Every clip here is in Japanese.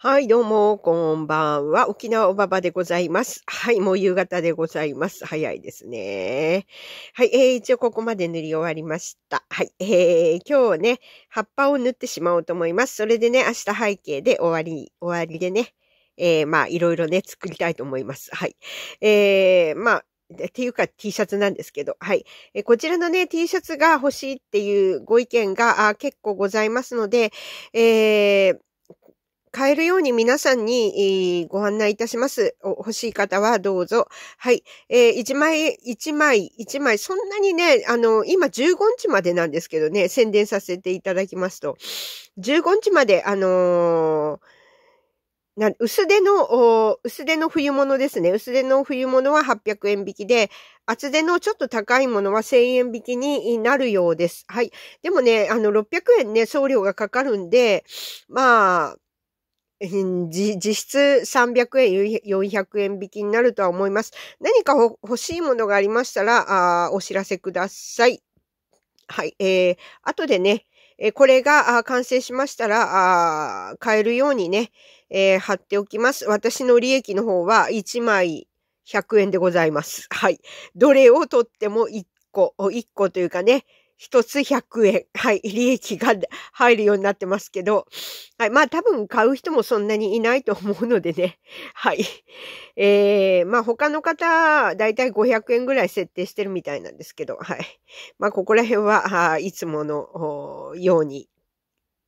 はい、どうも、こんばんは。沖縄おばばでございます。はい、もう夕方でございます。早いですね。はい、えー、一応ここまで塗り終わりました。はい、えー、今日ね、葉っぱを塗ってしまおうと思います。それでね、明日背景で終わり、終わりでね、えー、まあ、いろいろね、作りたいと思います。はい。えー、まあ、っていうか T シャツなんですけど、はい。えこちらのね、T シャツが欲しいっていうご意見が結構ございますので、えー、買えるように皆さんに、えー、ご案内いたします。欲しい方はどうぞ。はい。えー、1枚、1枚、1枚、そんなにね、あの、今15日までなんですけどね、宣伝させていただきますと、15日まで、あのーな薄手の、薄手の冬物ですね。薄手の冬物は800円引きで、厚手のちょっと高いものは1000円引きになるようです。はい。でもね、あの、600円ね、送料がかかるんで、まあ、実質300円、400円引きになるとは思います。何か欲しいものがありましたら、お知らせください。はい。えー、後でね、えこれが完成しましたら、買えるようにね、えー、貼っておきます。私の利益の方は1枚100円でございます。はい。どれを取っても1個、1個というかね、一つ100円。はい。利益が入るようになってますけど。はい。まあ多分買う人もそんなにいないと思うのでね。はい。えー、まあ他の方、だいたい500円ぐらい設定してるみたいなんですけど。はい。まあここら辺は、いつものように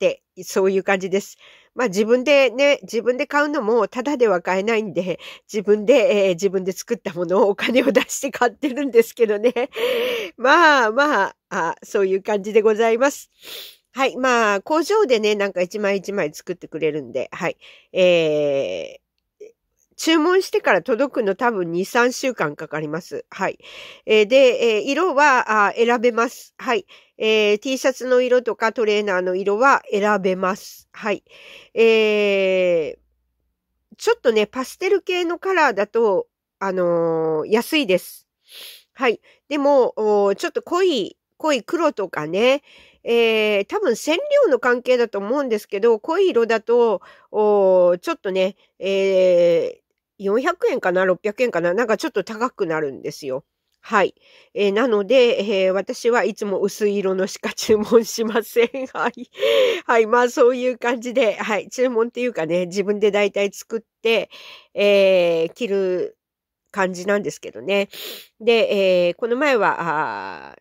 て、そういう感じです。まあ自分でね、自分で買うのもタダでは買えないんで、自分で、えー、自分で作ったものをお金を出して買ってるんですけどね。まあまああ、そういう感じでございます。はい。まあ、工場でね、なんか一枚一枚作ってくれるんで、はい。えー、注文してから届くの多分2、3週間かかります。はい。えー、で、えー、色はあ選べます。はい。えー、T シャツの色とかトレーナーの色は選べます。はい。えー、ちょっとね、パステル系のカラーだと、あのー、安いです。はい。でも、ちょっと濃い、濃い黒とかね、えー、多分染料の関係だと思うんですけど、濃い色だと、ちょっとね、えー、400円かな ?600 円かななんかちょっと高くなるんですよ。はい。えー、なので、えー、私はいつも薄い色のしか注文しません。はい。はい。まあ、そういう感じで、はい。注文っていうかね、自分で大体作って、えー、着る感じなんですけどね。で、えー、この前は、あ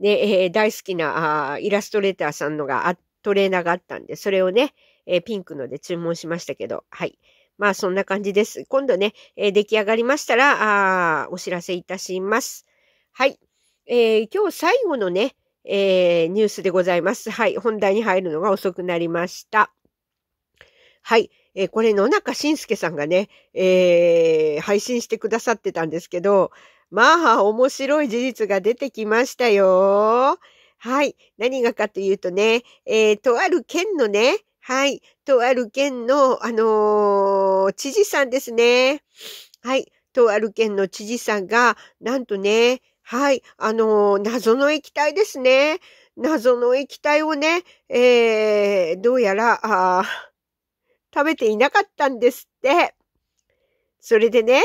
ね、えー、大好きなあイラストレーターさんのが、トレーナーがあったんで、それをね、えー、ピンクので注文しましたけど、はい。まあそんな感じです。今度ね、えー、出来上がりましたら、あお知らせいたします。はい。えー、今日最後のね、えー、ニュースでございます。はい。本題に入るのが遅くなりました。はい。えー、これ野中伸介さんがね、えー、配信してくださってたんですけど、まあ、面白い事実が出てきましたよ。はい。何がかというとね、えー、とある県のね、はい。とある県の、あのー、知事さんですね。はい。とある県の知事さんが、なんとね、はい。あのー、謎の液体ですね。謎の液体をね、えー、どうやら、あ食べていなかったんですって。それでね、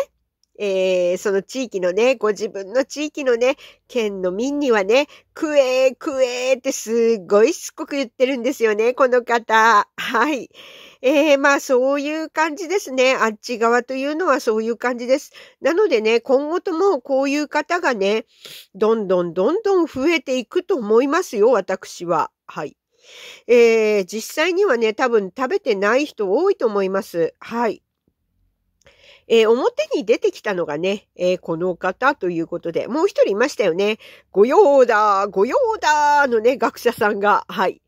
えー、その地域のね、ご自分の地域のね、県の民にはね、クエー、クエーってすごいしつこく言ってるんですよね、この方。はい。えー、まあそういう感じですね。あっち側というのはそういう感じです。なのでね、今後ともこういう方がね、どんどんどんどん増えていくと思いますよ、私は。はい。えー、実際にはね、多分食べてない人多いと思います。はい。えー、表に出てきたのがね、えー、この方ということで、もう一人いましたよね。御用だ、御用だのね、学者さんが、はい。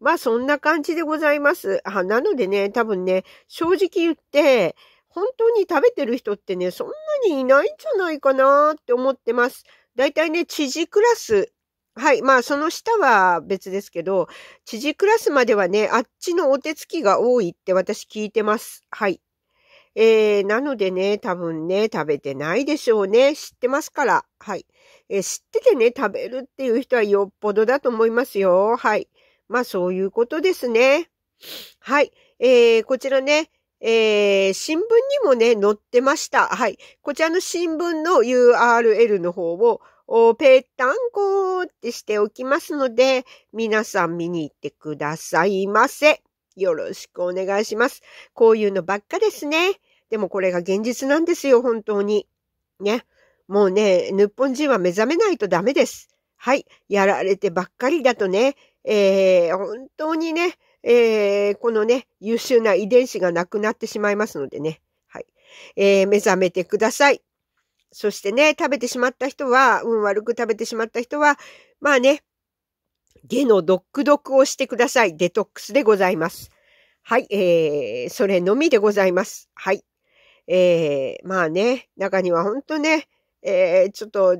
まあそんな感じでございます。あなのでね、多分ね、正直言って、本当に食べてる人ってね、そんなにいないんじゃないかなって思ってます。だいたいね、知事クラス。はい。まあ、その下は別ですけど、知事クラスまではね、あっちのお手つきが多いって私聞いてます。はい。えー、なのでね、多分ね、食べてないでしょうね。知ってますから。はい。えー、知っててね、食べるっていう人はよっぽどだと思いますよ。はい。まあ、そういうことですね。はい。えー、こちらね、えー、新聞にもね、載ってました。はい。こちらの新聞の URL の方を、ぺったんこってしておきますので、皆さん見に行ってくださいませ。よろしくお願いします。こういうのばっかですね。でもこれが現実なんですよ、本当に。ね。もうね、日本人は目覚めないとダメです。はい。やられてばっかりだとね、えー、本当にね、えー、このね、優秀な遺伝子がなくなってしまいますのでね。はい。えー、目覚めてください。そしてね、食べてしまった人は、運悪く食べてしまった人は、まあね、下のドックドックをしてください。デトックスでございます。はい、えー、それのみでございます。はい。えー、まあね、中には本当ね、えー、ちょっと、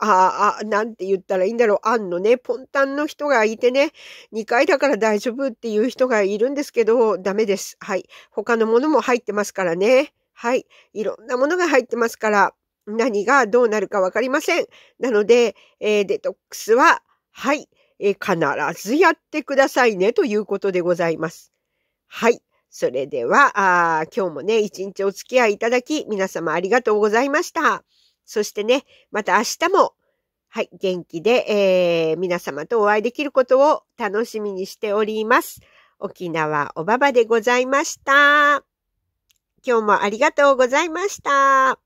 ああ、なんて言ったらいいんだろう。あんのね、ポンタンの人がいてね、2回だから大丈夫っていう人がいるんですけど、ダメです。はい。他のものも入ってますからね。はい。いろんなものが入ってますから、何がどうなるかわかりません。なので、えー、デトックスは、はい、えー、必ずやってくださいねということでございます。はい。それでは、あ今日もね、一日お付き合いいただき、皆様ありがとうございました。そしてね、また明日も、はい、元気で、えー、皆様とお会いできることを楽しみにしております。沖縄おばばでございました。今日もありがとうございました。